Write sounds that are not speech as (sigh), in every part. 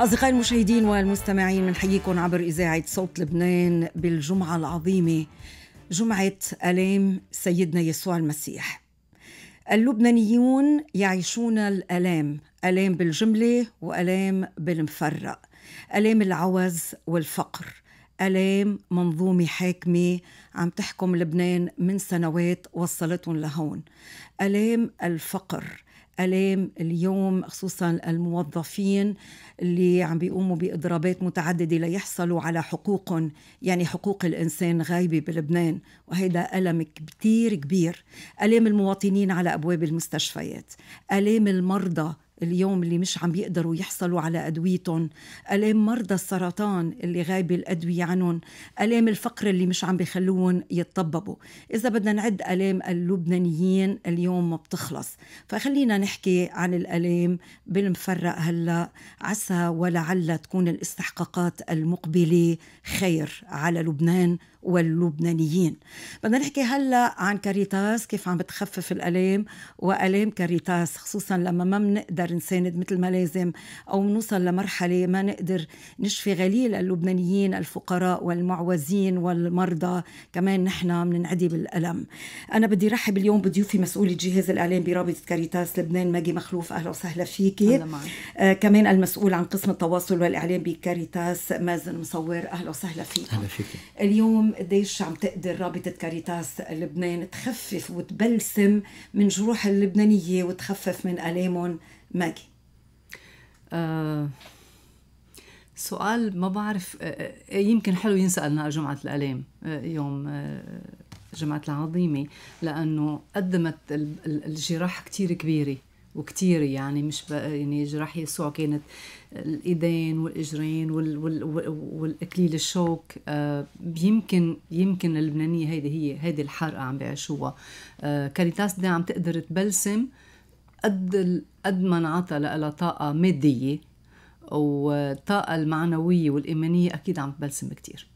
أصدقائي المشاهدين والمستمعين بنحييكم عبر إذاعة صوت لبنان بالجمعة العظيمة جمعة ألام سيدنا يسوع المسيح اللبنانيون يعيشون الألام ألام بالجملة وألام بالمفرق ألام العوز والفقر ألام منظومة حاكمة عم تحكم لبنان من سنوات وصلتهم لهون ألام الفقر الام اليوم خصوصا الموظفين اللي عم بيقوموا باضرابات متعدده ليحصلوا على حقوقهم يعني حقوق الانسان غايبه بلبنان وهيدا الم كتير كبير الام المواطنين على ابواب المستشفيات الام المرضى اليوم اللي مش عم بيقدروا يحصلوا على ادويتهم الام مرضى السرطان اللي غايبه الادويه عنهم الام الفقر اللي مش عم بيخلوهم يتطببوا اذا بدنا نعد الام اللبنانيين اليوم ما بتخلص فخلينا نحكي عن الالام بالمفرق هلا عسى ولعل تكون الاستحقاقات المقبله خير على لبنان واللبنانيين بدنا نحكي هلا عن كاريتاس كيف عم بتخفف الالام والام كاريتاس خصوصا لما ما بنقدر نساند مثل ما لازم او بنوصل لمرحله ما نقدر نشفي غليل اللبنانيين الفقراء والمعوزين والمرضى كمان نحن بننعدي بالالم انا بدي رحب اليوم بضيوفي مسؤوله جهاز الاعلام برابطه كاريتاس لبنان ماجي مخلوف اهلا وسهلا فيكي آه كمان المسؤول عن قسم التواصل والاعلام بكاريتاس مازن مصور اهلا وسهلا فيك اهلا فيك اليوم قديش عم تقدر رابطة كاريتاس لبنان تخفف وتبلسم من جروح اللبنانية وتخفف من آلامهم ماجي آه سؤال ما بعرف آه, آه، يمكن حلو ينسألنا جمعة الآلام آه يوم آه جمعة العظيمة لأنه قدمت الجراح كتير كبيرة وكتير يعني مش يعني جراح يسوع كانت الايدين والاجرين وال وال والاكليل الشوك آه، يمكن يمكن اللبنانيه هيدي هي هيدي الحرقه عم بيعيشوها آه، كاريتاس دي عم تقدر تبلسم قد قد ما انعطى لها طاقه ماديه والطاقه المعنويه والايمانيه اكيد عم تبلسم كتير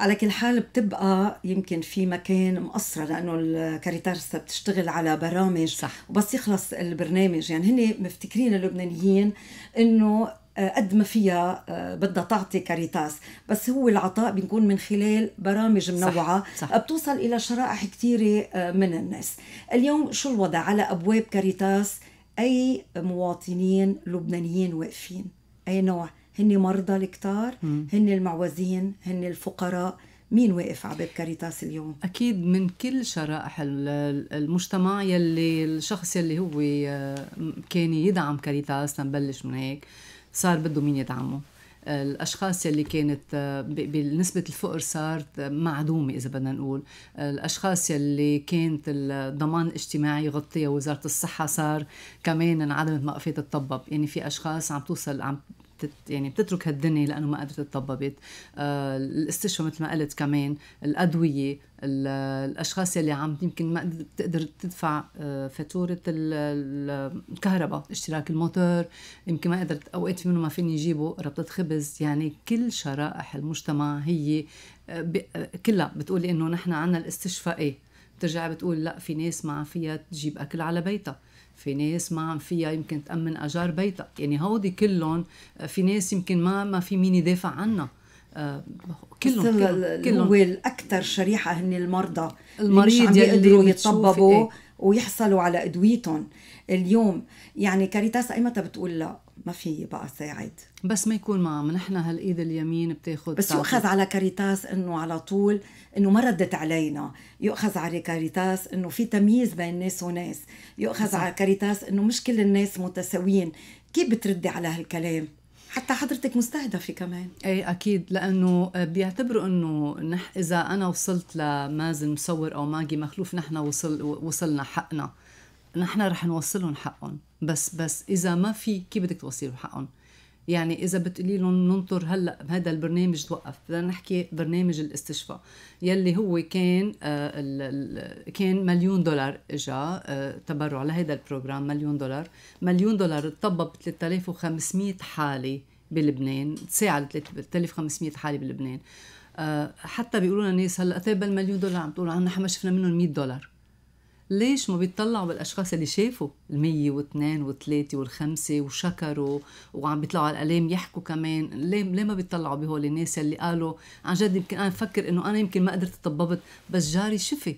على كل حال بتبقى يمكن في مكان مقصرة لأنه الكاريتارسا بتشتغل على برامج صح. وبس يخلص البرنامج يعني هن مفتكرين اللبنانيين أنه آه، قد ما فيها آه، بدها تعطي كاريتاس بس هو العطاء بيكون من خلال برامج منوعة صح. صح. آه، بتوصل إلى شرائح كثيرة من الناس اليوم شو الوضع على أبواب كاريتاس أي مواطنين لبنانيين واقفين أي نوع هن مرضى الكتار هن المعوزين هن الفقراء مين واقف على باب كاريتاس اليوم؟ أكيد من كل شرائح المجتمع يلي الشخص يلي هو آه، كان يدعم كاريتاس لنبلش من هيك صار بده مين يدعمه الاشخاص يلي كانت آه، بنسبه الفقر صارت معدومه اذا بدنا نقول الاشخاص يلي كانت الضمان الاجتماعي يغطيها وزاره الصحه صار كمان انعدمت مقفيه الطبب يعني في اشخاص عم توصل عم بتت يعني بتترك هالدنيا لانه ما قدرت تطببت آه مثل ما قلت كمان الادويه الاشخاص يلي عم يمكن ما تقدر تدفع آه، فاتوره الكهرباء اشتراك الموتور يمكن ما قدرت اوقات في منه ما فيني يجيبوا ربطه خبز يعني كل شرائح المجتمع هي آه، آه، كلها بتقولي انه نحن عنا الاستشفاء ايه بترجع بتقول لا في ناس ما فيها تجيب اكل على بيتها في ناس ما عم فيها يمكن تأمن أجار بيتها يعني هودي كلهم آه، في ناس يمكن ما ما في مين يدافع عنها آه، كلهم كلهم, كلهم. والاكثر شريحه هن المرضى المريض اللي يقدروا يتطببوا إيه. ويحصلوا على ادويتهم اليوم يعني كاريتاس ايمتى بتقول لا ما في بقى ساعد بس ما يكون ما نحن هالايد اليمين بتاخذ بس يؤخذ على كاريتاس انه على طول انه ما ردت علينا يؤخذ على كاريتاس انه في تمييز بين ناس وناس يؤخذ على كاريتاس انه مش كل الناس متساويين كيف بتردي على هالكلام حتى حضرتك مستهدفه كمان اي اكيد لانه بيعتبروا انه نح اذا انا وصلت لمازن مصور او ماجي مخلوف نحن وصل وصلنا حقنا نحن رح نوصلهم حقهم بس بس اذا ما في كيف بدك توصلوا حقهم يعني اذا بتقولي لهم ننطر هلا هذا البرنامج توقف بدنا نحكي برنامج الاستشفاء يلي هو كان آه، كان مليون دولار اجى آه، تبرع لهذا البروجرام مليون دولار مليون دولار طبب 3500 حاله بلبنان تساعد 3500 حاله بلبنان آه، حتى بيقولوا لنا الناس هلا طيب المليون دولار عم تقولوا نحن ما شفنا منهم 100 دولار ليش ما بيطلعوا بالاشخاص اللي شافوا و واثنين وثلاثة والخمسة وشكروا وعم بيطلعوا على الاعلام يحكوا كمان ليه ليه ما بيطلعوا بهول الناس اللي قالوا عن جد يمكن انا بفكر انه انا يمكن ما قدرت طببت بس جاري شفي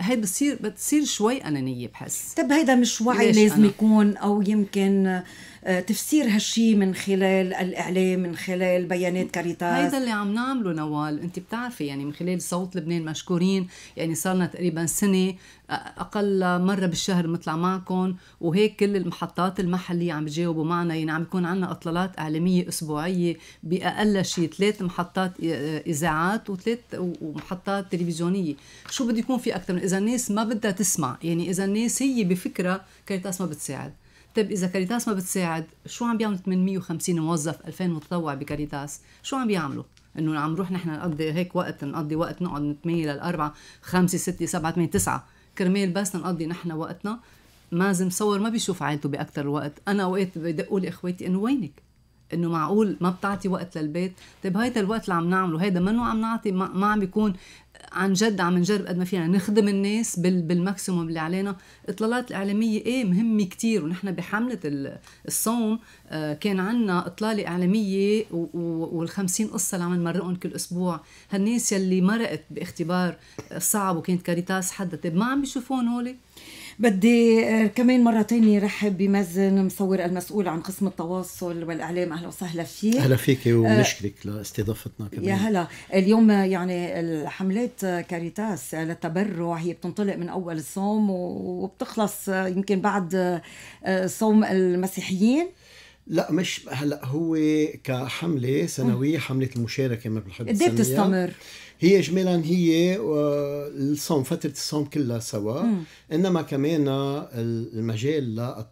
هي بتصير بتصير شوي انانيه بحس طب هيدا مش وعي لازم يكون او يمكن آه، تفسير هالشي من خلال الاعلام من خلال بيانات كاريتاس هيدا اللي عم نعمله نوال انت بتعرفي يعني من خلال صوت لبنان مشكورين يعني صارنا تقريبا سنه آه، اقل مره بالشهر بنطلع معكم وهيك كل المحطات المحليه عم بتجاوبوا معنا يعني عم يكون عندنا اطلالات اعلاميه اسبوعيه باقل شيء ثلاث محطات آه، اذاعات وثلاث ومحطات تلفزيونيه شو بده يكون في اكثر من اذا الناس ما بدها تسمع يعني اذا الناس هي بفكره كاريتاس ما بتساعد طيب اذا كاريتاس ما بتساعد شو عم بيعمل 850 موظف 2000 متطوع بكاريتاس شو عم بيعملوا انه عم نروح نحن نقضي هيك وقت نقضي وقت نقعد من 8 4 5 6 7 8 9 كرمال بس نقضي نحن وقتنا مازن صور ما بيشوف عائلته باكثر الوقت انا اوقات بدقوا لي اخواتي انه وينك انه معقول ما بتعطي وقت للبيت طيب هيدا الوقت اللي عم نعمله هيدا منو عم نعطي ما, ما عم بيكون عن جد عم نجرب قد ما فينا نخدم الناس بالماكسيموم اللي علينا الاطلالات الاعلاميه ايه مهمه كتير ونحن بحمله الصوم آه، كان عنا اطلاله اعلاميه وال50 قصه اللي عم نمرقهم كل اسبوع هالناس يلي مرقت باختبار صعب وكانت كاريتاس حدثت ما عم بيشوفون هولي بدي آه، كمان مرة تانية رحب بمازن مصور المسؤول عن قسم التواصل والإعلام أهلا وسهلا فيك أهلا فيك ونشكرك آه، لاستضافتنا كمان يا هلا اليوم يعني الحملات آه، كاريتاس للتبرع هي بتنطلق من أول الصوم وبتخلص يمكن بعد صوم المسيحيين لا مش هلا هو كحمله سنويه حمله المشاركه ما بنحب قد بتستمر؟ هي اجمالا هي الصوم فتره الصوم كلها سوا مم. انما كمان المجال لا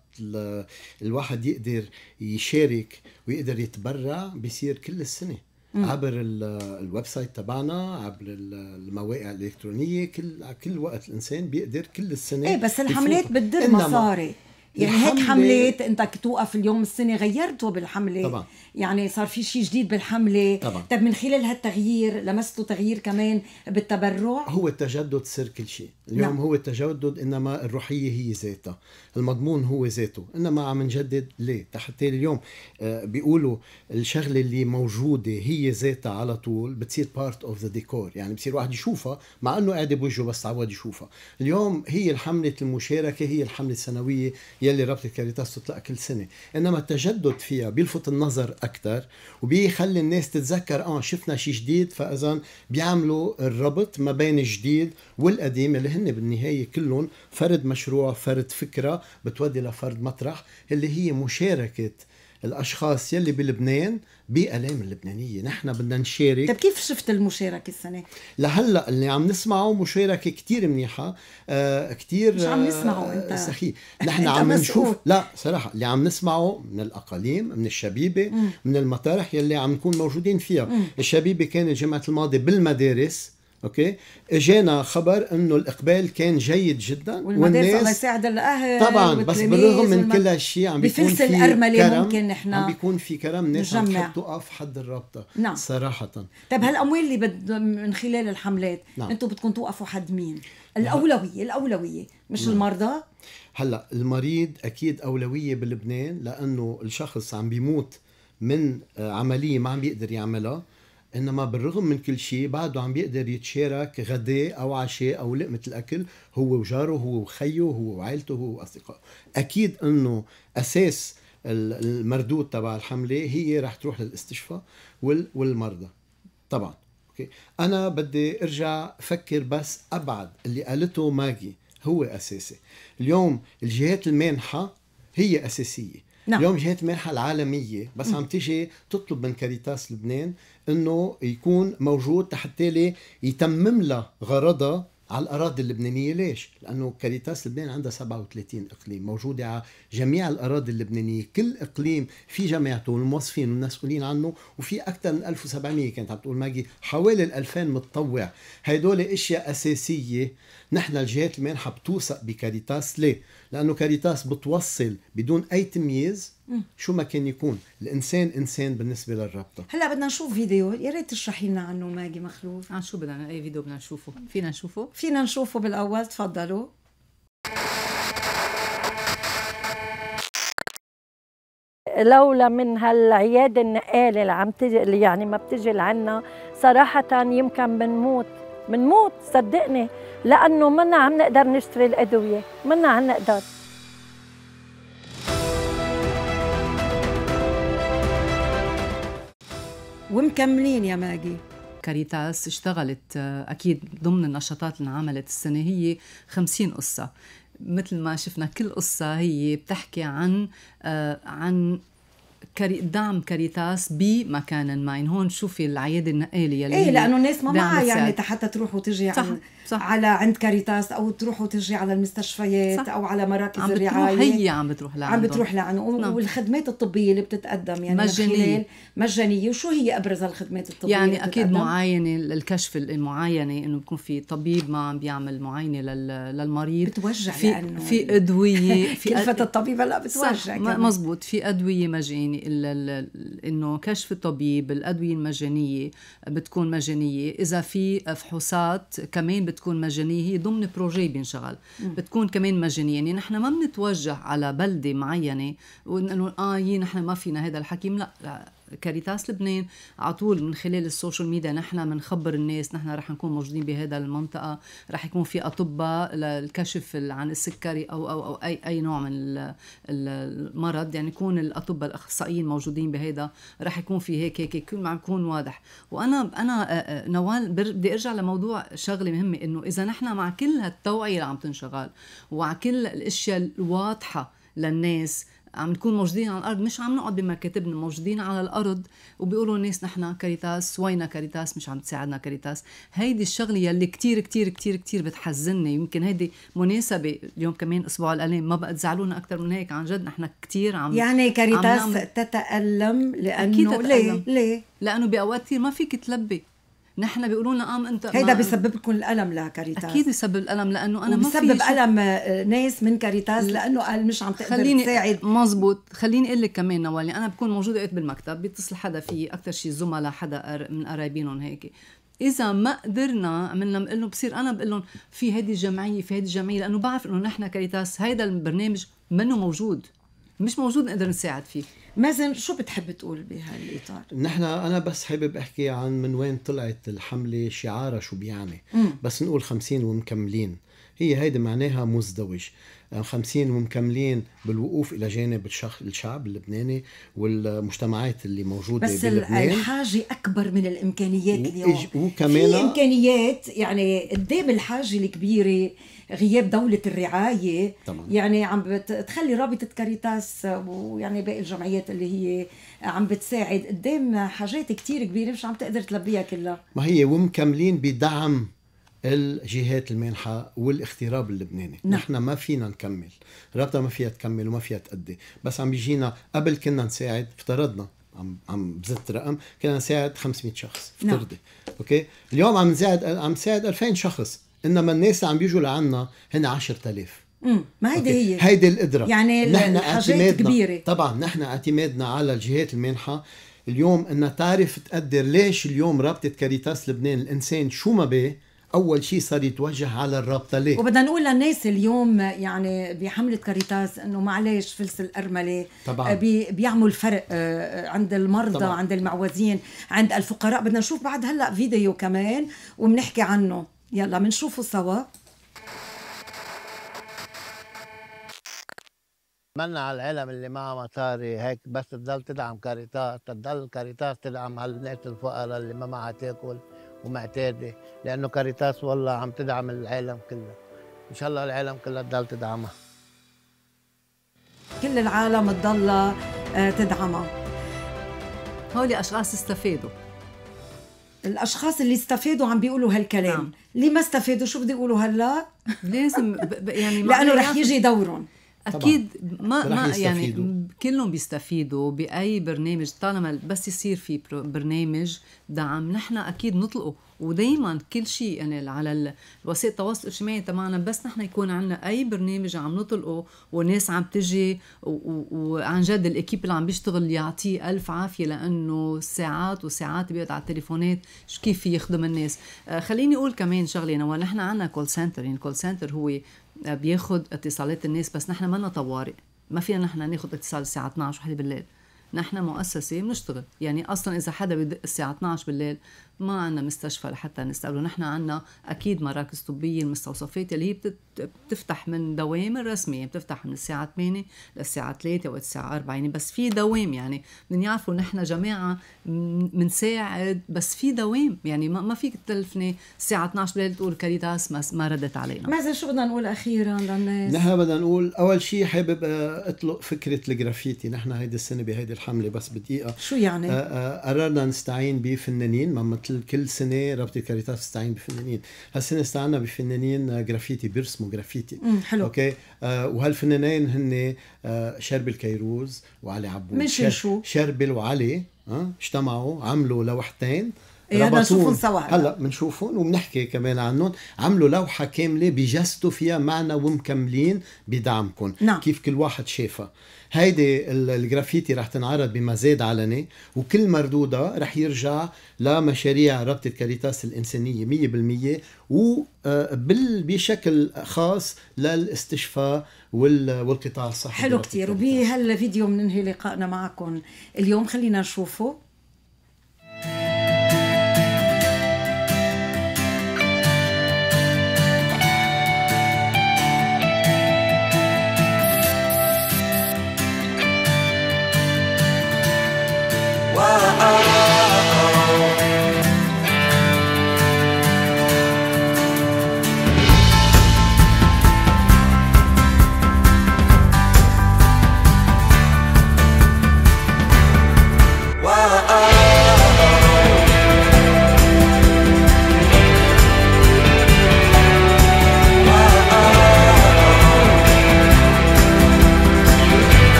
الواحد يقدر يشارك ويقدر يتبرع بيصير كل السنه عبر الويب سايت تبعنا عبر المواقع الالكترونيه كل كل وقت الانسان بيقدر كل السنه ايه بس الحملات بتدر مصاري يعني هيك حملات انت توقف اليوم السنه غيرته بالحمله طبعا. يعني صار في شيء جديد بالحمله طبعا. طب من خلال هالتغيير لمستوا تغيير كمان بالتبرع هو التجدد سر كل شيء اليوم نعم. هو التجدد انما الروحيه هي ذاتها المضمون هو ذاته انما عم نجدد ليه تحت اليوم آه، بيقولوا الشغله اللي موجوده هي ذاتها على طول بتصير بارت اوف ذا ديكور يعني بصير واحد يشوفها مع انه قاعد بوجهه بس عواد يشوفها اليوم هي الحمله المشاركه هي الحمله السنويه يلي رابطه كاريتاس تطلع كل سنه انما التجدد فيها بيلفت النظر اكثر وبيخلي الناس تتذكر اه شفنا شيء جديد فاذا بيعملوا الربط ما بين الجديد والقديم اللي هن بالنهايه كلهم فرد مشروع فرد فكره بتودي لفرد مطرح اللي هي مشاركه الاشخاص يلي بلبنان بالام اللبنانيه نحن بدنا نشارك طيب كيف شفت المشاركه السنه لهلا اللي عم نسمعه مشاركه كثير منيحه آه كثير مش عم نسمعه آه، انت سخي نحن عم نشوف لا صراحه اللي عم نسمعه من الاقاليم من الشبيبه مم. من المطارح يلي عم نكون موجودين فيها مم. الشبيبه كانت الجمعه الماضيه بالمدارس اوكي اجانا خبر انه الاقبال كان جيد جدا والمدارس الله يساعد الاهل طبعا بس بالرغم من كل هالشيء عم بيكون في الارمله ممكن نحن عم بيكون في كرم ناس عم تقف حد الرابطه نعم صراحه طيب هالاموال اللي بد من خلال الحملات نعم. انتم بدكم توقفوا حد مين؟ نعم. الاولويه الاولويه مش نعم. المرضى هلا المريض اكيد اولويه بلبنان لانه الشخص عم بيموت من عمليه ما عم بيقدر يعملها انما بالرغم من كل شيء بعده عم بيقدر يتشارك غداء او عشاء او لقمه الاكل هو وجاره هو وخيه هو وعائلته هو واصدقائه اكيد انه اساس المردود تبع الحمله هي رح تروح للاستشفاء والمرضى طبعا اوكي انا بدي ارجع فكر بس ابعد اللي قالته ماجي هو اساسي اليوم الجهات المانحه هي اساسيه نعم. اليوم جهات منحة العالمية بس عم تيجي تطلب من كاريتاس لبنان انه يكون موجود لي يتمم لها غرضها على الاراضي اللبنانيه ليش؟ لانه كاريتاس لبنان عندها 37 اقليم موجوده على جميع الاراضي اللبنانيه، كل اقليم في جماعته والموظفين والمسؤولين عنه وفي اكثر من 1700 كانت عم تقول ماجي حوالي ال 2000 متطوع، هدول اشياء اساسيه نحن الجهات المانحه بتوثق بكاريتاس ليه؟ لانه كاريتاس بتوصل بدون اي تمييز شو ما كان يكون الانسان انسان بالنسبه للرابطه هلا بدنا نشوف فيديو يا ريت تشرحي لنا عنه ماجي مخلوف عن آه، شو بدنا اي فيديو بدنا نشوفه فينا نشوفه فينا نشوفه بالاول تفضلوا لولا من هالعياده النقاله اللي عم تجي اللي يعني ما بتجي لعنا صراحه يمكن بنموت بنموت صدقني لانه منا عم نقدر نشتري الادويه منا عم نقدر ومكملين يا ماجي كاريتاس اشتغلت آه، اكيد ضمن النشاطات اللي انعملت السنه هي 50 قصه مثل ما شفنا كل قصة هي بتحكي عن آه، عن دعم كاريتاس بمكان ما هون شوفي العياده النقاليه اللي ايه لانه الناس ما معها يعني حتى تروح وتجي صح. عن صح. على عند كاريتاس او تروح وتجي على المستشفيات صح. او على مراكز عم الرعايه هي عم بتروح لعنده عم بتروح لعنده نعم. والخدمات الطبيه اللي بتتقدم يعني مجانيه مجانيه وشو هي ابرز الخدمات الطبيه يعني اكيد معاينه الكشف المعاينه انه بكون في طبيب ما عم بيعمل معاينه للمريض بتوجع في لأنه في ادويه (laughs) في كلفه الطبيب هلا بتوجع مزبوط في ادويه مجانية انه كشف الطبيب الادويه المجانيه بتكون مجانيه اذا في فحوصات كمان بت بتكون مجانيه هي ضمن بروجي بينشغل بتكون كمان مجانيه يعني نحن ما بنتوجه على بلده معينه وانه اه يي نحن ما فينا هذا الحكيم لا, لا كاريتاس لبنان على طول من خلال السوشيال ميديا نحن بنخبر الناس نحن رح نكون موجودين بهذا المنطقه رح يكون في اطباء للكشف عن السكري او او او اي اي نوع من المرض يعني يكون الاطباء الاخصائيين موجودين بهذا رح يكون في هيك هيك كل ما عم يكون واضح وانا انا آه، آه، نوال بدي ارجع لموضوع شغله مهمه انه اذا نحن مع كل هالتوعيه اللي عم تنشغل وعلى كل الاشياء الواضحه للناس عم نكون موجودين على الارض مش عم نقعد بمكاتبنا موجودين على الارض وبيقولوا الناس نحن كاريتاس وينا كاريتاس مش عم تساعدنا كاريتاس هيدي الشغله يلي كتير كتير كتير كتير بتحزنني يمكن هيدي مناسبه اليوم كمان اسبوع الالم ما بقى تزعلونا اكثر من هيك عن جد نحن كتير عم يعني كاريتاس عم تتالم لانه أكيد تتألم. ليه ليه لانه باوقات كثير ما فيك تلبي نحن بيقولوا آه، لنا قام انت هيدا بيسبب لكم الالم لكاريتاس اكيد بيسبب الالم لانه انا ما في بيسبب الم آه، ناس من كاريتاس لانه قال مش عم تقدر خليني تساعد مزبوط خليني اقول لك كمان نوالي انا بكون موجوده قاعد بالمكتب بيتصل حدا في اكثر شيء زملاء حدا من قرايبينهم هيك اذا ما قدرنا عملنا بقول لهم بصير انا بقول لهم في هيدي الجمعيه في هيدي الجمعيه لانه بعرف انه نحن كاريتاس هيدا البرنامج منه موجود مش موجود نقدر نساعد فيه مازن شو بتحب تقول بهالاطار؟ نحن انا بس حابب احكي عن من وين طلعت الحمله شعارها شو بيعني مم. بس نقول 50 ومكملين هي هيدي معناها مزدوج 50 آه، ومكملين بالوقوف الى جانب الشعب اللبناني والمجتمعات اللي موجوده بس بلبنان بس الحاجه اكبر من الامكانيات اليوم وكمان في امكانيات يعني قدام إيه الحاجه الكبيره غياب دولة الرعاية طبعا. يعني عم بتخلي رابطة كاريتاس ويعني باقي الجمعيات اللي هي عم بتساعد قدام إيه حاجات كتير كبيرة مش عم تقدر تلبيها كلها ما هي ومكملين بدعم الجهات المانحه والاغتراب اللبناني نعم. نحن ما فينا نكمل رابطه ما فيها تكمل وما فيها تأدي بس عم بيجينا قبل كنا نساعد افترضنا عم عم بزت رقم كنا نساعد 500 شخص نعم. افترضي نعم. اوكي اليوم عم نساعد عم نساعد 2000 شخص انما الناس اللي عم بيجوا لعنا هن 10000 ما هيدي هي هيدي القدره يعني نحن اعتمادنا كبيرة. طبعا نحن اعتمادنا على الجهات المانحه اليوم انها تعرف تقدر ليش اليوم رابطه كاريتاس لبنان الانسان شو ما بيه اول شيء صار يتوجه على الرابطه ليه وبدنا نقول للناس اليوم يعني بحمله كاريتاس انه معلش فلس الارمله طبعا بي بيعمل فرق آه، عند المرضى طبعا. عند المعوزين عند الفقراء بدنا نشوف بعد هلا فيديو كمان وبنحكي عنه يلا بنشوفه سوا بتمنى على العلم اللي معها مصاري هيك بس تضل تدعم كاريتاس تضل كاريتاس تدعم هالناس الفقراء اللي ما معها تاكل ومعتاده لانه كاريتاس والله عم تدعم العالم كله ان شاء الله العالم كلها تضل تدعمها كل العالم تضلها آه، تدعمها هولي اشخاص استفادوا الاشخاص اللي استفادوا عم بيقولوا هالكلام نعم. ليه ما استفادوا شو بدي يقولوا هلا لازم يعني لانه رح يجي دورهم اكيد ما ما يعني كلهم بيستفيدوا باي برنامج طالما بس يصير في برنامج دعم نحن اكيد نطلقه ودائما كل شيء يعني على وسائل التواصل الاجتماعي تبعنا بس نحن يكون عندنا اي برنامج عم نطلقه والناس عم تجي وعن جد الاكيب اللي عم بيشتغل يعطيه الف عافيه لانه ساعات وساعات بيقعد على التليفونات كيف يخدم الناس آه، خليني اقول كمان شغله نوال يعني نحن عندنا كول سنتر يعني كول سنتر هو بياخد اتصالات الناس بس نحن منا طوارئ ما فينا نحن ناخد اتصال الساعه 12 وحده بالليل نحن مؤسسه بنشتغل يعني اصلا اذا حدا بدق الساعه 12 بالليل ما عندنا مستشفى لحتى نساله نحن عندنا اكيد مراكز طبيه المستوصفات اللي هي بتفتح من دوام الرسمية يعني بتفتح من الساعه 8 للساعه 3 والساعه 4 يعني بس في دوام يعني من يعرفوا نحن جماعه بنساعد بس في دوام يعني ما فيك تلفني الساعه 12 بالليل تقول كاريداس ما, ما ردت علينا ماذا شو بدنا نقول اخيرا للناس نحن بدنا نقول اول شيء حابب آه، اطلق فكره الجرافيتي نحن هيدي السنه بهيدي الحمله بس بدقيقه شو يعني آه، آه، قررنا نستعين بفنانين ما مثل كل سنه رابطه كاريتاس تستعين بفنانين هالسنه استعنا بفنانين آه، جرافيتي بيرسموا جرافيتي حلو اوكي آه وهالفنانين هن آه، شربل كيروز وعلي عبود مش شربل وعلي آه، اجتمعوا عملوا لوحتين إيه، نشوفهم سوا هلا بنشوفهم وبنحكي كمان عنهم عملوا لوحه كامله بجستوا فيها معنا ومكملين بدعمكم نعم. كيف كل واحد شافها هيدي الجرافيتي رح تنعرض بمزاد علني وكل مردودها رح يرجع لمشاريع رابطه كاريتاس الانسانيه 100% وبشكل آه، خاص للاستشفاء والقطاع الصحي حلو كثير وبهالفيديو بننهي لقائنا معكم اليوم خلينا نشوفه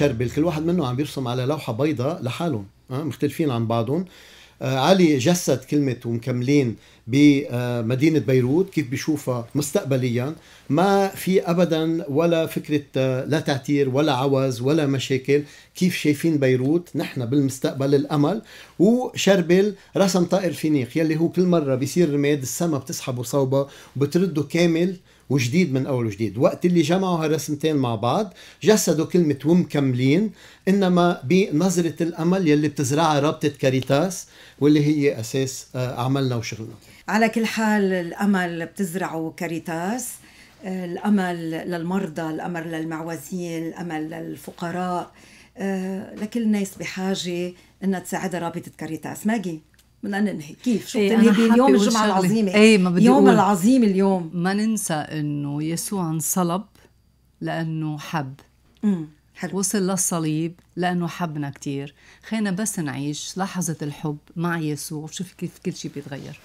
شربل كل واحد منهم عم بيرسم على لوحة بيضاء لحالهم آه، مختلفين عن بعضهم آه، علي جسد كلمة ومكملين بمدينة بيروت كيف بيشوفها مستقبليا ما في أبدا ولا فكرة آه، لا تعتير ولا عوز ولا مشاكل كيف شايفين بيروت نحن بالمستقبل الأمل وشربل رسم طائر فينيق يلي هو كل مرة بيصير رماد السما بتسحبه صوبة وبترده كامل وجديد من اول وجديد وقت اللي جمعوا هالرسمتين مع بعض جسدوا كلمه ومكملين انما بنظره الامل يلي بتزرعها رابطه كاريتاس واللي هي اساس آه، عملنا وشغلنا على كل حال الامل بتزرعه كاريتاس آه، الامل للمرضى الامل للمعوزين الامل للفقراء آه، لكل الناس بحاجه انها تساعدها رابطه كاريتاس ماجي بدنا ننهي كيف شو إيه، بتنهي إيه اليوم الجمعه العظيمه اي ما بدي يوم العظيم اليوم ما ننسى انه يسوع انصلب لانه حب امم حلو. وصل للصليب لأنه حبنا كتير خلينا بس نعيش لحظة الحب مع يسوع وشوف كيف كل شيء بيتغير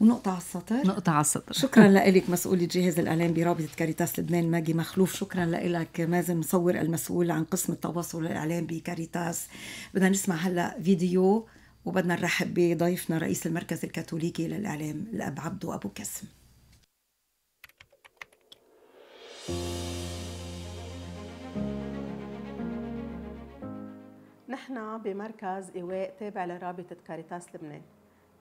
ونقطة على السطر نقطة على السطر شكرا (laughs) لك مسؤولة جهاز الإعلام برابطة كاريتاس لبنان ماجي مخلوف شكرا لك مازن مصور المسؤول عن قسم التواصل الإعلام بكاريتاس بدنا نسمع هلا فيديو وبدنا نرحب بضيفنا رئيس المركز الكاثوليكي للإعلام الأب عبدو أبو كسم نحن بمركز إيواء تابع لرابطة كاريتاس لبنان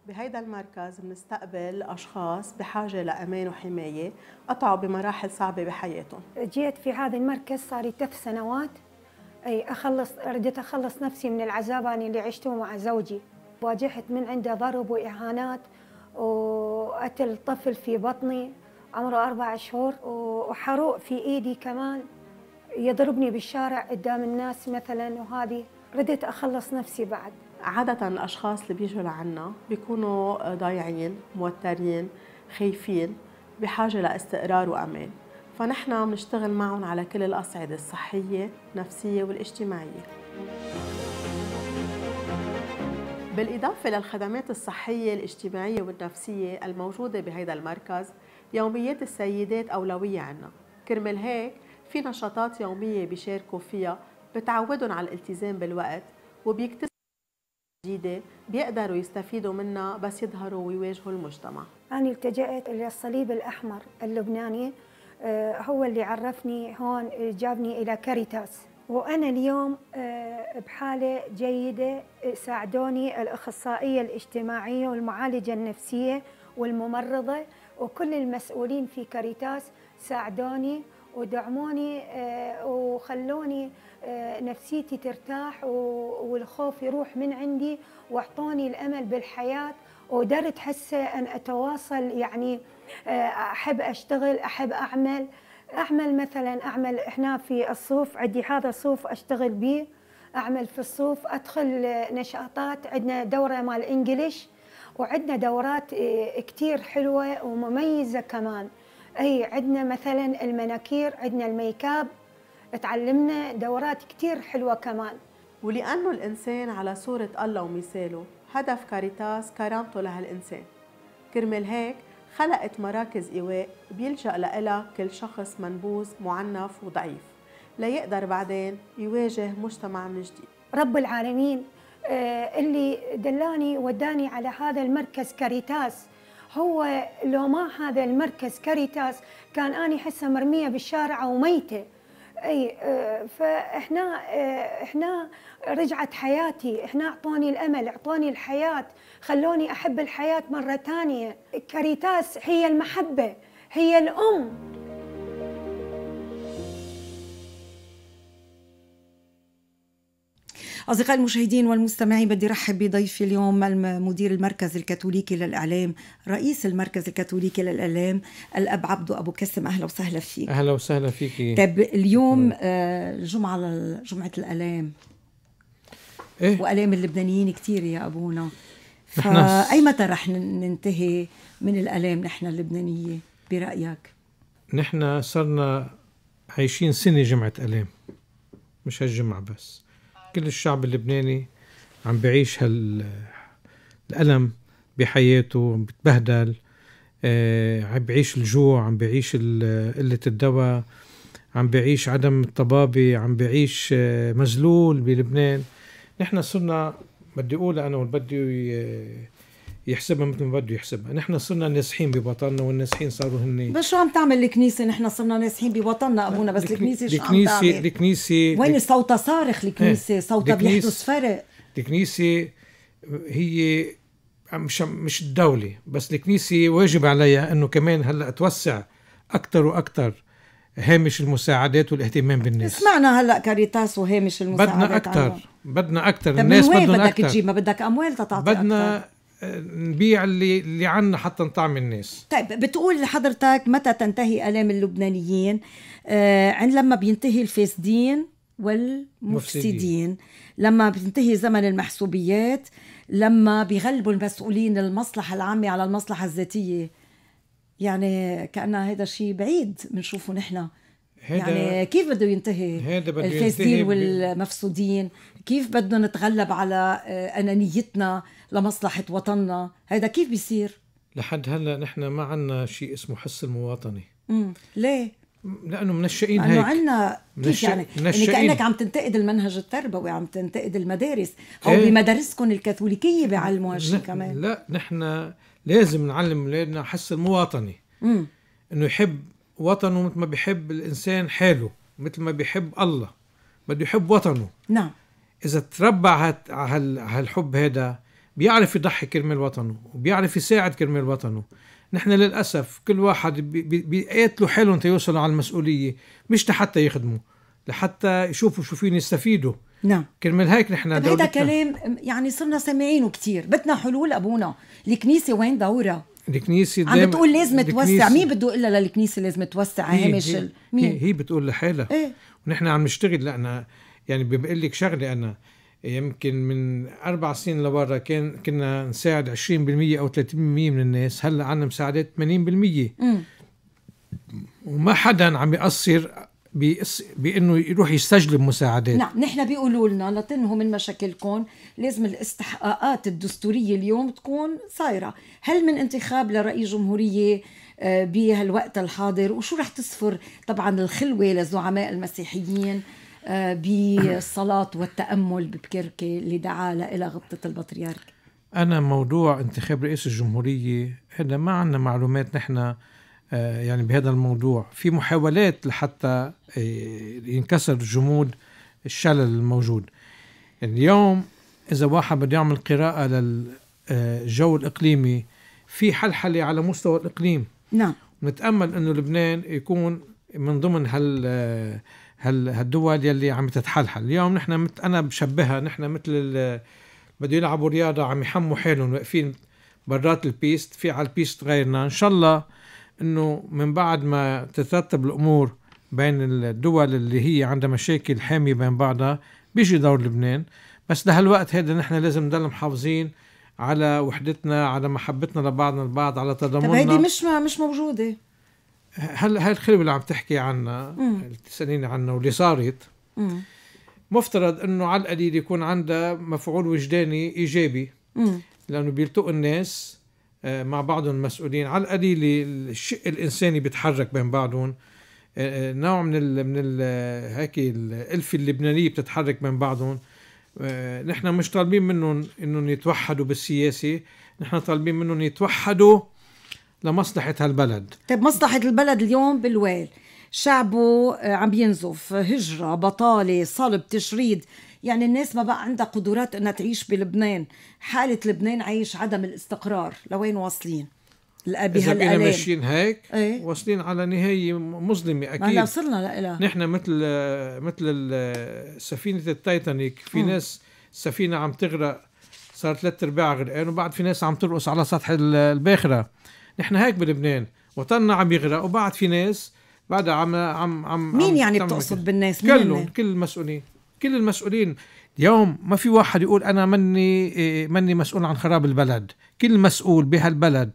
بهيدا المركز بنستقبل أشخاص بحاجة لأمان وحماية قطعوا بمراحل صعبة بحياتهم جيت في هذا المركز صار لي ثلاث سنوات أي أخلص رديت أخلص نفسي من العذاب اللي عشته مع زوجي واجهت من عنده ضرب وإعانات وقتل طفل في بطني عمره أربع شهور وحروق في إيدي كمان يضربني بالشارع قدام الناس مثلا وهذه ردت أخلص نفسي بعد عادة الأشخاص اللي بيجوا لعنا بيكونوا ضايعين موترين خايفين بحاجة لاستقرار وأمان فنحن بنشتغل معهم على كل الأصعدة الصحية النفسية والاجتماعية بالإضافة للخدمات الصحية الاجتماعية والنفسية الموجودة بهذا المركز يوميات السيدات أولوية عنا كرمال هيك في نشاطات يومية بيشاركوا فيها بتعودهم على الالتزام بالوقت وبيكتسبوا جديدة بيقدروا يستفيدوا منها بس يظهروا ويواجهوا المجتمع أنا التجأت إلى الصليب الأحمر اللبناني آه، هو اللي عرفني هون جابني إلى كاريتاس وانا اليوم آه، بحاله جيده آه، ساعدوني الاخصائيه الاجتماعيه والمعالجه النفسيه والممرضه وكل المسؤولين في كاريتاس ساعدوني ودعموني آه، وخلوني نفسيتي ترتاح والخوف يروح من عندي واعطوني الامل بالحياه وقدرت حسة ان اتواصل يعني احب اشتغل احب اعمل اعمل مثلا اعمل احنا في الصوف عندي هذا الصوف اشتغل به اعمل في الصوف ادخل نشاطات عندنا دوره مال انجلش وعندنا دورات إيه، كتير حلوه ومميزه كمان اي عندنا مثلا المناكير عندنا الميكاب تعلمنا دورات كتير حلوه كمان ولانه الانسان على صوره الله ومثاله هدف كاريتاس كرامته لهالانسان كرمال هيك خلقت مراكز إيواء بيلجأ لها كل شخص منبوذ معنف وضعيف ليقدر بعدين يواجه مجتمع من جديد رب العالمين آه، اللي دلاني وداني على هذا المركز كاريتاس هو لو ما هذا المركز كاريتاس كان أني حسة مرمية بالشارع وميتة اي آه، فاحنا آه، احنا رجعت حياتي احنا اعطوني الامل اعطوني الحياه خلوني احب الحياه مره ثانيه كاريتاس هي المحبه هي الام أصدقائي المشاهدين والمستمعين بدي رحب بضيفي اليوم مدير المركز الكاثوليكي للإعلام رئيس المركز الكاثوليكي للإعلام الأب عبدو أبو كسم أهلا وسهلا فيك أهلا وسهلا فيك طيب اليوم آه، جمعة جمعة الإعلام إيه؟ وآلام اللبنانيين كثير يا أبونا (laughs) نعم. فأي متى رح ننتهي من الآلام نحن اللبنانية برأيك؟ نحن صرنا عايشين سنة جمعة ألام مش هالجمعة بس كل الشعب اللبناني عم بعيش هالألم بحياته عم بتبهدل آه، عم بعيش الجوع عم بعيش قلة الدواء عم بعيش عدم الطبابة عم بعيش آه، مزلول بلبنان نحن صرنا بدي أقول أنا وبدي آه، يحسبها مثل ما بده يحسبها نحن صرنا نازحين بوطننا والنازحين صاروا هن بس شو عم تعمل الكنيسه نحن صرنا نازحين بوطننا ابونا بس الكنيسه شو عم تعمل الكنيسه الكنيسه وين صوتها صارخ الكنيسه إيه. صوتها بيحدث فرق الكنيسه هي مش مش الدوله بس الكنيسه واجب عليها انه كمان هلا توسع اكثر واكثر هامش المساعدات والاهتمام بالناس سمعنا هلا كاريتاس وهامش المساعدات بدنا اكثر بدنا اكثر الناس بدنا اكثر بدك تجيب ما بدك اموال تتعطي بدنا أكتر. نبيع اللي اللي عنا حتى نطعم الناس طيب بتقول لحضرتك متى تنتهي آلام اللبنانيين آه عند لما بينتهي الفاسدين والمفسدين لما بينتهي زمن المحسوبيات لما بيغلبوا المسؤولين المصلحة العامة على المصلحة الذاتية يعني كأنها هذا شيء بعيد بنشوفه نحن يعني كيف بده ينتهي هذا الفاسدين والمفسودين كيف بدنا نتغلب على آه، انانيتنا لمصلحه وطننا هذا كيف بيصير لحد هلا نحن ما عندنا شيء اسمه حس المواطنه امم ليه لانه منشئين هيك عندنا منش... يعني منشئين. يعني كانك عم تنتقد المنهج التربوي عم تنتقد المدارس او إيه؟ بمدارسكم الكاثوليكيه هالشيء ن... كمان لا نحن لازم نعلم اولادنا حس المواطنه امم انه يحب وطنه مثل ما بيحب الانسان حاله مثل ما بيحب الله بده يحب وطنه نعم اذا تربى على هالحب هذا بيعرف يضحي كرمال وطنه وبيعرف يساعد كرمال وطنه نحن للاسف كل واحد بيقاتلوا حالهم تيوصلوا على المسؤوليه مش لحتى يخدموا لحتى يشوفوا شو فين يستفيدوا نعم كرمال هيك نحن طيب هذا كلام يعني صرنا سامعينه كثير بدنا حلول ابونا الكنيسه وين دورها الكنيسه عم بتقول لازم توسع مين بده الا للكنيسه لازم توسع هامش مين هي, هي بتقول لحالها ايه؟ ونحن عم نشتغل لأن يعني بقول لك شغله انا يمكن من اربع سنين لورا كان كنا نساعد 20% او 30% من الناس هلا عندنا مساعدات 80% مم. وما حدا عم يقصر بيقص بانه يروح يستجلب مساعدات نعم نحن بيقولوا لنا لتنهوا من مشاكلكم لازم الاستحقاقات الدستوريه اليوم تكون صايره هل من انتخاب لرئيس جمهوريه آه، بهالوقت الحاضر وشو رح تصفر طبعا الخلوه لزعماء المسيحيين آه، بالصلاة والتأمل ببكركي اللي دعا إلى غبطة البطريرك أنا موضوع انتخاب رئيس الجمهورية هذا ما عندنا معلومات نحن آه، يعني بهذا الموضوع في محاولات لحتى آه، ينكسر جمود الشلل الموجود اليوم إذا واحد بده يعمل قراءة للجو الإقليمي في حلحلة على مستوى الإقليم نعم نتأمل أنه لبنان يكون من ضمن هال هال هالدول يلي عم تتحلحل اليوم نحن مت انا بشبهها نحن مثل ال... بده يلعبوا رياضه عم يحموا حالهم واقفين برات البيست في على البيست غيرنا ان شاء الله انه من بعد ما تترتب الامور بين الدول اللي هي عندها مشاكل حاميه بين بعضها بيجي دور لبنان بس لهالوقت هذا نحن لازم نضل محافظين على وحدتنا على محبتنا لبعضنا البعض على تضامننا طيب هيدي مش مش موجوده هلا هاي الخلوه اللي عم تحكي عنها اللي تساليني عنها واللي صارت مفترض انه على القليل يكون عندها مفعول وجداني ايجابي مم. لانه بيلتقوا الناس آه، مع بعضهم المسؤولين على القليل الشق الانساني بيتحرك بين بعضهم آه، آه، نوع من الـ من ال هيك الالفه اللبنانيه بتتحرك بين بعضهم نحن مش طالبين منهم انهم يتوحدوا بالسياسه نحن طالبين منهم يتوحدوا لمصلحة هالبلد طيب مصلحة البلد اليوم بالويل شعبه آه، عم بينزف هجرة بطالة صلب تشريد يعني الناس ما بقى عندها قدرات انها تعيش بلبنان حالة لبنان عايش عدم الاستقرار لوين واصلين اذا بينا ماشيين هيك ايه؟ واصلين على نهايه مظلمه اكيد هلا وصلنا لإلها نحن مثل آه، مثل آه، سفينه التايتانيك في م. ناس سفينه عم تغرق صار ثلاث ارباع غرقان وبعد في ناس عم ترقص على سطح الباخره نحن هيك بلبنان وطننا عم يغرق وبعد في ناس بعدها عم عم عم مين يعني بتقصد بالناس كلهم يعني؟ كل المسؤولين كل المسؤولين اليوم ما في واحد يقول انا مني إيه، مني مسؤول عن خراب البلد كل مسؤول بهالبلد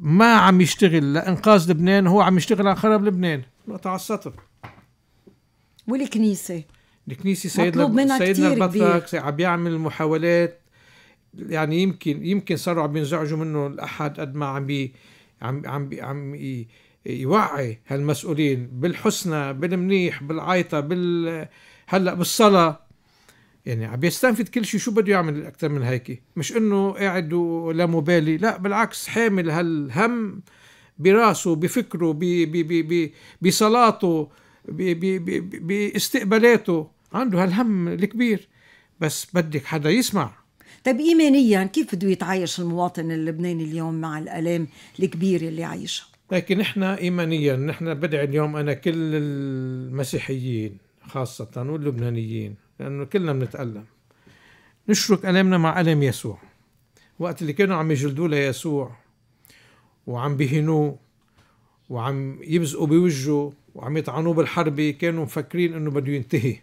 ما عم يشتغل لانقاذ لبنان هو عم يشتغل على خراب لبنان نقطة على السطر والكنيسة الكنيسة سيدنا سيدنا البطرك عم بيعمل محاولات يعني يمكن يمكن صاروا عم ينزعجوا منه الاحد قد ما عم بي عم عم بي عم ي... يوعي هالمسؤولين بالحسنى بالمنيح بالعيطة بال هلا بالصلاه يعني عم يستنفذ كل شيء شو بده يعمل اكثر من هيك مش انه قاعد ولا مبالي لا بالعكس حامل هالهم براسه بفكره ب ب بصلاته باستقبالاته عنده هالهم الكبير بس بدك حدا يسمع طيب إيمانيا كيف بده يتعايش المواطن اللبناني اليوم مع الآلام الكبيرة اللي عايشها لكن احنا ايمانيا نحن بدعي اليوم انا كل المسيحيين خاصة واللبنانيين لانه كلنا بنتألم نشرك ألمنا مع ألم يسوع وقت اللي كانوا عم يجلدوا ليسوع وعم بهنوه وعم يبزقوا بوجهه وعم يطعنوه بالحربة كانوا مفكرين انه بده ينتهي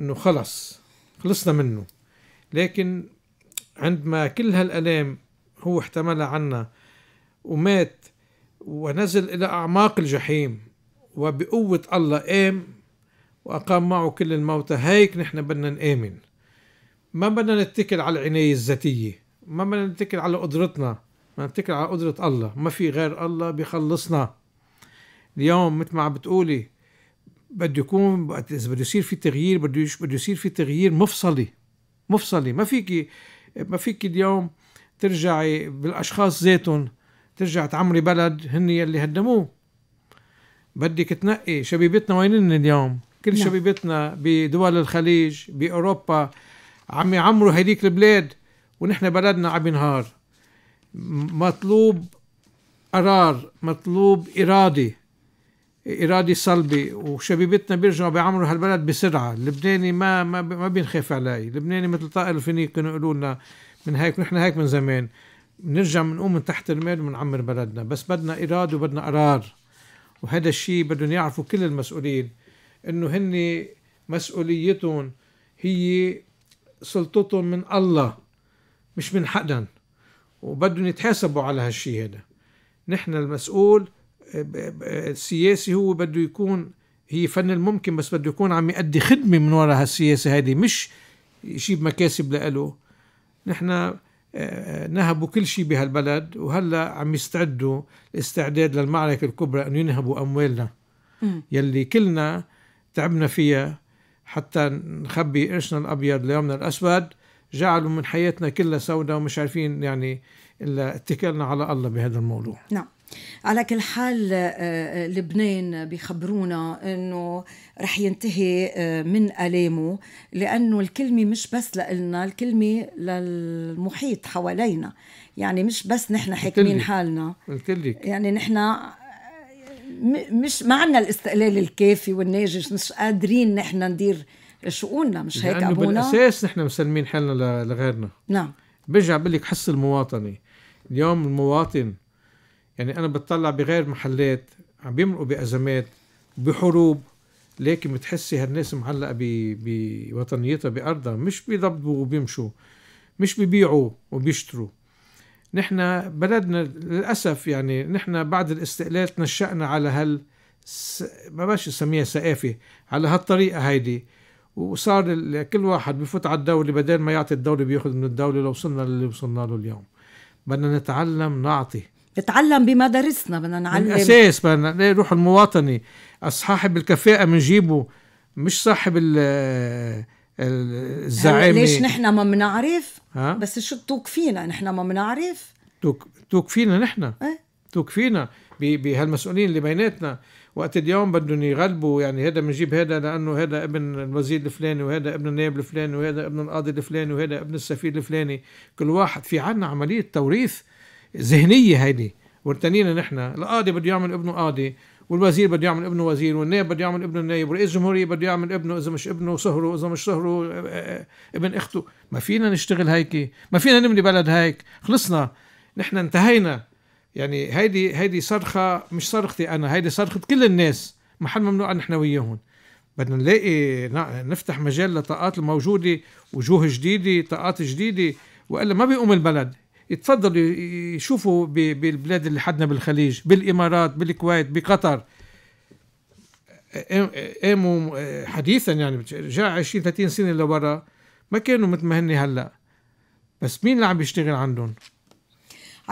انه خلص خلصنا منه لكن عندما كل هالالام هو احتملها عنا ومات ونزل الى اعماق الجحيم وبقوه الله قام واقام معه كل الموتى هيك نحن بدنا نامن ما بدنا نتكل على العنايه الذاتيه ما بدنا نتكل على قدرتنا ما نتكل على قدره الله ما في غير الله بيخلصنا اليوم مثل ما عم بتقولي بده يكون اذا بده يصير في تغيير بده بده يصير في تغيير مفصلي مفصلي ما فيك ما فيك اليوم ترجعي بالاشخاص ذاتهم ترجع تعمري بلد هن يلي هدموه بدك تنقي شبيبتنا وينن اليوم كل نعم. شبيبتنا بدول الخليج باوروبا عم يعمروا هيديك البلاد ونحن بلدنا عم ينهار مطلوب قرار مطلوب اراده إرادي صلبي وشبيبتنا بيرجعوا بيعمروا هالبلد بسرعة اللبناني ما ما, ما بينخاف علي اللبناني مثل طائر الفينيق كانوا يقولوا لنا من هيك نحن هيك من زمان بنرجع بنقوم من تحت المال وبنعمر بلدنا بس بدنا إرادة وبدنا قرار وهذا الشيء بدهم يعرفوا كل المسؤولين انه هن مسؤوليتهم هي سلطتهم من الله مش من حدا وبدهم يتحاسبوا على هالشيء هذا نحن المسؤول السياسي هو بده يكون هي فن الممكن بس بده يكون عم يؤدي خدمة من وراء هالسياسة هذه مش يجيب مكاسب لإله نحن آه، آه، نهبوا كل شيء بهالبلد وهلا عم يستعدوا الاستعداد للمعركة الكبرى انه ينهبوا أموالنا يلي كلنا تعبنا فيها حتى نخبي قرشنا الأبيض ليومنا الأسود جعلوا من حياتنا كلها سوداء ومش عارفين يعني إلا اتكلنا على الله بهذا الموضوع نعم على كل حال آه، آه، لبنان بيخبرونا انه رح ينتهي آه، من الامه لانه الكلمه مش بس لنا الكلمه للمحيط حوالينا يعني مش بس نحن حاكمين حالنا الكلك. يعني نحن مش ما عندنا الاستقلال الكافي والناجح مش قادرين نحن ندير شؤوننا مش هيك ابونا بالاساس نحن مسلمين حالنا لغيرنا نعم برجع بقول لك حس المواطنه اليوم المواطن يعني انا بتطلع بغير محلات عم بيمرقوا بازمات بحروب لكن بتحسي هالناس معلقه بوطنيتها بارضها مش بيضبوا وبيمشوا مش بيبيعوا وبيشتروا نحن بلدنا للاسف يعني نحن بعد الاستقلال تنشأنا على هال ما باش نسميها سقافه على هالطريقه هيدي وصار كل واحد بفوت على الدولة بدل ما يعطي الدولة بياخذ من الدولة لو وصلنا للي وصلنا له اليوم بدنا نتعلم نعطي نتعلم بمدارسنا بدنا نعلم اساس بدنا روح المواطنه صاحب الكفاءه بنجيبه مش صاحب ال الزعامه ليش نحن ما بنعرف بس شو توقفينا نحن ما بنعرف توقفينا نحن ايه توقفينا بهالمسؤولين اللي بيناتنا وقت اليوم بدهم يغلبوا يعني هذا بنجيب هذا لانه هذا ابن الوزير الفلاني وهذا ابن النائب الفلاني وهذا ابن القاضي الفلاني وهذا ابن السفير الفلاني كل واحد في عنا عمليه توريث ذهنيه هيدي وارتنينا نحن القاضي بده يعمل ابنه قاضي والوزير بده يعمل ابنه وزير والنائب بده يعمل ابنه نائب ورئيس الجمهوريه بده يعمل ابنه اذا مش ابنه صهره اذا مش صهره آه، آه، ابن اخته ما فينا نشتغل هيك ما فينا نبني بلد هيك خلصنا نحن انتهينا يعني هيدي هيدي صرخه مش صرختي انا هيدي صرخه كل الناس محل ممنوع نحن وياهم بدنا نلاقي نفتح مجال للطاقات الموجوده وجوه جديده طاقات جديده والا ما بيقوم البلد يتفضلوا يشوفوا بالبلاد اللي حدنا بالخليج بالامارات بالكويت بقطر قاموا آه، حديثا يعني رجع 20 30 سنه لورا ما كانوا مثل ما هن هلا بس مين اللي عم بيشتغل عندهم؟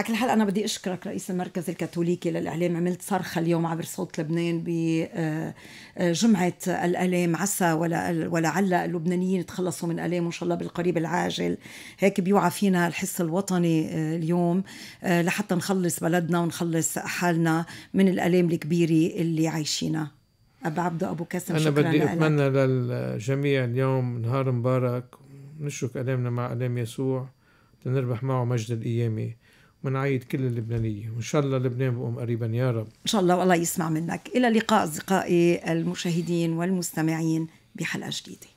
على كل حال انا بدي اشكرك رئيس المركز الكاثوليكي للاعلام عملت صرخه اليوم عبر صوت لبنان بجمعه آه، آه، الالام عسى ولا ولعل اللبنانيين يتخلصوا من الام ان شاء الله بالقريب العاجل هيك بيوعى فينا الحس الوطني آه، اليوم لحتى نخلص بلدنا ونخلص حالنا من الالام الكبيره اللي عايشينها أبو عبده أبو كاسم أنا شكرا بدي أتمنى للجميع اليوم نهار مبارك نشرك ألامنا مع ألام يسوع لنربح معه مجد القيامة منعيد كل اللبنانية وإن شاء الله لبنان بقوم قريبا يا رب إن شاء الله والله يسمع منك إلى اللقاء أصدقائي المشاهدين والمستمعين بحلقة جديدة